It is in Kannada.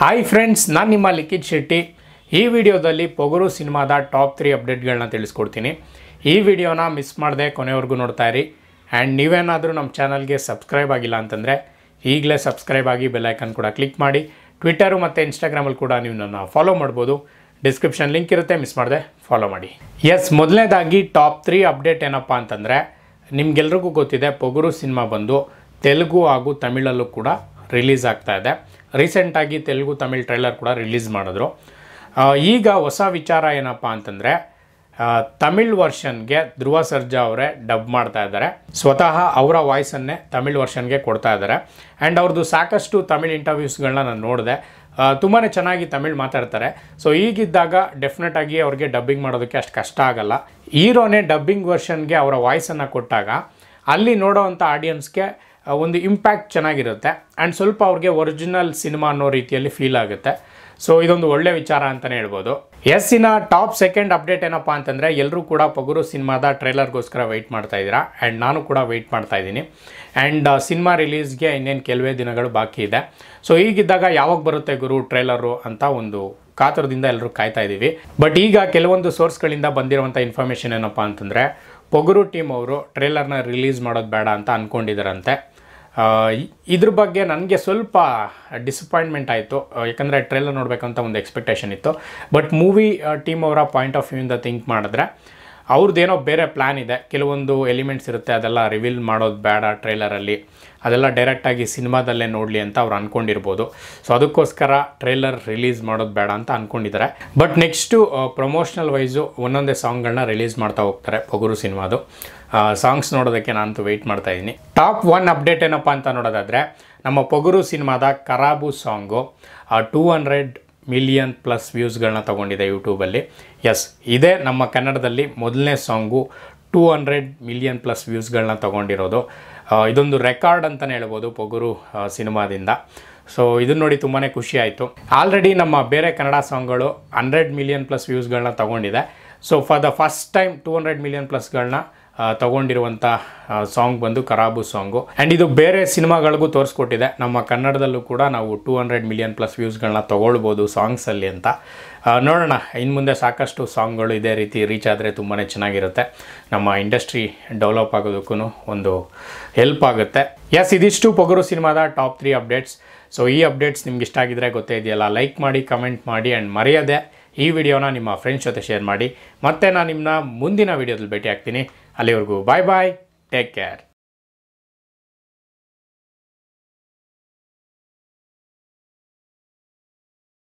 ಹಾಯ್ ಫ್ರೆಂಡ್ಸ್ ನಾನು ನಿಮ್ಮ ಲಿಖಿತ್ ಶೆಟ್ಟಿ ಈ ವಿಡಿಯೋದಲ್ಲಿ ಪೊಗರು ಸಿನಿಮಾದ ಟಾಪ್ ತ್ರೀ ಅಪ್ಡೇಟ್ಗಳನ್ನ ತಿಳಿಸ್ಕೊಡ್ತೀನಿ ಈ ವಿಡಿಯೋನ ಮಿಸ್ ಮಾಡದೆ ಕೊನೆವರೆಗೂ ನೋಡ್ತಾ ಇರಿ ಆ್ಯಂಡ್ ನೀವೇನಾದರೂ ನಮ್ಮ ಚಾನಲ್ಗೆ ಸಬ್ಸ್ಕ್ರೈಬ್ ಆಗಿಲ್ಲ ಅಂತಂದರೆ ಈಗಲೇ ಸಬ್ಸ್ಕ್ರೈಬ್ ಆಗಿ ಬೆಲ್ಲೈಕನ್ ಕೂಡ ಕ್ಲಿಕ್ ಮಾಡಿ ಟ್ವಿಟ್ಟರು ಮತ್ತು ಇನ್ಸ್ಟಾಗ್ರಾಮಲ್ಲಿ ಕೂಡ ನೀವು ನನ್ನ ಫಾಲೋ ಮಾಡ್ಬೋದು ಡಿಸ್ಕ್ರಿಪ್ಷನ್ ಲಿಂಕ್ ಇರುತ್ತೆ ಮಿಸ್ ಮಾಡದೆ ಫಾಲೋ ಮಾಡಿ ಎಸ್ ಮೊದಲನೇದಾಗಿ ಟಾಪ್ ತ್ರೀ ಅಪ್ಡೇಟ್ ಏನಪ್ಪ ಅಂತಂದರೆ ನಿಮಗೆಲ್ರಿಗೂ ಗೊತ್ತಿದೆ ಪೊಗರು ಸಿನಿಮಾ ಬಂದು ತೆಲುಗು ಹಾಗೂ ತಮಿಳಲ್ಲೂ ಕೂಡ ರಿಲೀಸ್ ಆಗ್ತಾ ಇದೆ ರೀಸೆಂಟಾಗಿ ತೆಲುಗು ತಮಿಳ್ ಟ್ರೈಲರ್ ಕೂಡ ರಿಲೀಸ್ ಮಾಡಿದ್ರು ಈಗ ಹೊಸ ವಿಚಾರ ಏನಪ್ಪ ಅಂತಂದರೆ ತಮಿಳ್ ವರ್ಷನ್ಗೆ ಧ್ರುವ ಸರ್ಜಾ ಅವರೇ ಡಬ್ ಮಾಡ್ತಾ ಇದ್ದಾರೆ ಸ್ವತಃ ಅವರ ವಾಯ್ಸನ್ನೇ ತಮಿಳ್ ವರ್ಷನ್ಗೆ ಕೊಡ್ತಾ ಇದ್ದಾರೆ ಆ್ಯಂಡ್ ಅವ್ರದ್ದು ಸಾಕಷ್ಟು ತಮಿಳ್ ಇಂಟರ್ವ್ಯೂಸ್ಗಳನ್ನ ನಾನು ನೋಡಿದೆ ತುಂಬಾ ಚೆನ್ನಾಗಿ ತಮಿಳ್ ಮಾತಾಡ್ತಾರೆ ಸೊ ಈಗಿದ್ದಾಗ ಡೆಫಿನೆಟಾಗಿ ಅವ್ರಿಗೆ ಡಬ್ಬಿಂಗ್ ಮಾಡೋದಕ್ಕೆ ಅಷ್ಟು ಕಷ್ಟ ಆಗಲ್ಲ ಹೀರೋನೇ ಡಬ್ಬಿಂಗ್ ವರ್ಷನ್ಗೆ ಅವರ ವಾಯ್ಸನ್ನು ಕೊಟ್ಟಾಗ ಅಲ್ಲಿ ನೋಡೋವಂಥ ಆಡಿಯನ್ಸ್ಗೆ ಒಂದು ಇಂಪ್ಯಾಕ್ಟ್ ಚೆನ್ನಾಗಿರುತ್ತೆ ಆ್ಯಂಡ್ ಸ್ವಲ್ಪ ಅವ್ರಿಗೆ ಒರಿಜಿನಲ್ ಸಿನಿಮಾ ಅನ್ನೋ ರೀತಿಯಲ್ಲಿ ಫೀಲ್ ಆಗುತ್ತೆ ಸೊ ಇದೊಂದು ಒಳ್ಳೆ ವಿಚಾರ ಅಂತಲೇ ಹೇಳ್ಬೋದು ಎಸ್ಸಿನ ಟಾಪ್ ಸೆಕೆಂಡ್ ಅಪ್ಡೇಟ್ ಏನಪ್ಪ ಅಂತಂದರೆ ಎಲ್ಲರೂ ಕೂಡ ಪಗುರು ಸಿನಿಮಾದ ಟ್ರೈಲರ್ಗೋಸ್ಕರ ವೆಯ್ಟ್ ಮಾಡ್ತಾ ಇದ್ದೀರಾ ಆ್ಯಂಡ್ ನಾನು ಕೂಡ ವೆಯ್ಟ್ ಮಾಡ್ತಾ ಇದ್ದೀನಿ ಆ್ಯಂಡ್ ಸಿನಿಮಾ ರಿಲೀಸ್ಗೆ ಇನ್ನೇನು ಕೆಲವೇ ದಿನಗಳು ಬಾಕಿ ಇದೆ ಸೊ ಈಗಿದ್ದಾಗ ಯಾವಾಗ ಬರುತ್ತೆ ಗುರು ಟ್ರೈಲರು ಅಂತ ಒಂದು ಕಾತರದಿಂದ ಎಲ್ಲರೂ ಕಾಯ್ತಾ ಇದ್ದೀವಿ ಬಟ್ ಈಗ ಕೆಲವೊಂದು ಸೋರ್ಸ್ಗಳಿಂದ ಬಂದಿರುವಂಥ ಇನ್ಫಾರ್ಮೇಷನ್ ಏನಪ್ಪ ಅಂತಂದರೆ ಪೊಗರು ಟೀಮ್ ಅವರು ಟ್ರೇಲರ್ನ ರಿಲೀಸ್ ಮಾಡೋದು ಬೇಡ ಅಂತ ಅಂದ್ಕೊಂಡಿದ್ದಾರಂತೆ ಇದ್ರ ಬಗ್ಗೆ ನನಗೆ ಸ್ವಲ್ಪ ಡಿಸಪಾಯಿಂಟ್ಮೆಂಟ್ ಆಯಿತು ಯಾಕಂದರೆ ಟ್ರೇಲರ್ ನೋಡಬೇಕಂತ ಒಂದು ಎಕ್ಸ್ಪೆಕ್ಟೇಷನ್ ಇತ್ತು ಬಟ್ ಮೂವಿ ಟೀಮ್ ಅವರ ಪಾಯಿಂಟ್ ಆಫ್ ವ್ಯೂಯಿಂದ ಥಿಂಕ್ ಮಾಡಿದ್ರೆ ಅವ್ರದ್ದೇನೋ ಬೇರೆ ಪ್ಲ್ಯಾನ್ ಇದೆ ಕೆಲವೊಂದು ಎಲಿಮೆಂಟ್ಸ್ ಇರುತ್ತೆ ಅದೆಲ್ಲ ರಿವೀಲ್ ಮಾಡೋದು ಬೇಡ ಟ್ರೈಲರಲ್ಲಿ ಅದೆಲ್ಲ ಡೈರೆಕ್ಟಾಗಿ ಸಿನಿಮಾದಲ್ಲೇ ನೋಡಲಿ ಅಂತ ಅವ್ರು ಅಂದ್ಕೊಂಡಿರ್ಬೋದು ಸೊ ಅದಕ್ಕೋಸ್ಕರ ಟ್ರೈಲರ್ ರಿಲೀಸ್ ಮಾಡೋದು ಬೇಡ ಅಂತ ಅಂದ್ಕೊಂಡಿದ್ದಾರೆ ಬಟ್ ನೆಕ್ಸ್ಟು ಪ್ರಮೋಷನಲ್ ವೈಸು ಒಂದೊಂದೇ ಸಾಂಗ್ಗಳನ್ನ ರಿಲೀಸ್ ಮಾಡ್ತಾ ಹೋಗ್ತಾರೆ ಪೊಗುರು ಸಿನಿಮಾದು ಸಾಂಗ್ಸ್ ನೋಡೋದಕ್ಕೆ ನಾನಂತೂ ವೆಯ್ಟ್ ಇದ್ದೀನಿ ಟಾಪ್ ಒನ್ ಅಪ್ಡೇಟ್ ಏನಪ್ಪ ಅಂತ ನೋಡೋದಾದರೆ ನಮ್ಮ ಪೊಗುರು ಸಿನಿಮಾದ Karabu song two hundred million plus ವ್ಯೂಸ್ಗಳನ್ನ ತೊಗೊಂಡಿದೆ ಯೂಟ್ಯೂಬಲ್ಲಿ ಎಸ್ ಇದೇ ನಮ್ಮ ಕನ್ನಡದಲ್ಲಿ ಮೊದಲನೇ song two hundred million plus ವ್ಯೂಸ್ಗಳನ್ನ ತೊಗೊಂಡಿರೋದು ಇದೊಂದು ರೆಕಾರ್ಡ್ ಅಂತಲೇ ಹೇಳ್ಬೋದು ಪೊಗುರು ಸಿನಿಮಾದಿಂದ ಸೊ ಇದನ್ನು ನೋಡಿ ತುಂಬಾ ಖುಷಿ ಆಯಿತು ಆಲ್ರೆಡಿ ನಮ್ಮ ಬೇರೆ ಕನ್ನಡ ಸಾಂಗ್ಗಳು ಹಂಡ್ರೆಡ್ ಮಿಲಿಯನ್ ಪ್ಲಸ್ ವ್ಯೂಸ್ಗಳನ್ನ ತೊಗೊಂಡಿದೆ so for the first time two hundred million ಪ್ಲಸ್ಗಳನ್ನ ತೊಗೊಂಡಿರುವಂಥ ಸಾಂಗ್ ಬಂದು ಕರಾಬು ಸಾಂಗು ಆ್ಯಂಡ್ ಇದು ಬೇರೆ ಸಿನಿಮಾಗಳಿಗೂ ತೋರಿಸ್ಕೊಟ್ಟಿದೆ ನಮ್ಮ ಕನ್ನಡದಲ್ಲೂ ಕೂಡ ನಾವು ಟೂ ಹಂಡ್ರೆಡ್ ಮಿಲಿಯನ್ ಪ್ಲಸ್ ವ್ಯೂಸ್ಗಳನ್ನ ತೊಗೊಳ್ಬೋದು ಸಾಂಗ್ಸಲ್ಲಿ ಅಂತ ನೋಡೋಣ ಇನ್ನು ಮುಂದೆ ಸಾಕಷ್ಟು ಸಾಂಗ್ಗಳು ಇದೇ ರೀತಿ ರೀಚ್ ಆದರೆ ತುಂಬಾ ಚೆನ್ನಾಗಿರುತ್ತೆ ನಮ್ಮ ಇಂಡಸ್ಟ್ರಿ ಡೆವಲಪ್ ಆಗೋದಕ್ಕೂ ಒಂದು ಹೆಲ್ಪ್ ಆಗುತ್ತೆ ಎಸ್ ಇದಿಷ್ಟು ಪೊಗರು ಸಿನಿಮಾದ ಟಾಪ್ ತ್ರೀ ಅಪ್ಡೇಟ್ಸ್ ಸೊ ಈ ಅಪ್ಡೇಟ್ಸ್ ನಿಮ್ಗೆ ಇಷ್ಟ ಆಗಿದ್ರೆ ಗೊತ್ತೇ ಇದೆಯಲ್ಲ ಲೈಕ್ ಮಾಡಿ ಕಮೆಂಟ್ ಮಾಡಿ ಆ್ಯಂಡ್ ಮರೆಯದೆ ಈ ವಿಡಿಯೋನ ನಿಮ್ಮ ಫ್ರೆಂಡ್ಸ್ ಜೊತೆ ಶೇರ್ ಮಾಡಿ ಮತ್ತೆ ನಾನು ನಿಮ್ಮನ್ನ ಮುಂದಿನ ವಿಡಿಯೋದಲ್ಲಿ ಭೇಟಿ ಆಗ್ತೀನಿ ಅಲ್ಲಿವರೆಗೂ ಬಾಯ್ ಬಾಯ್ ಟೇಕ್ ಕೇರ್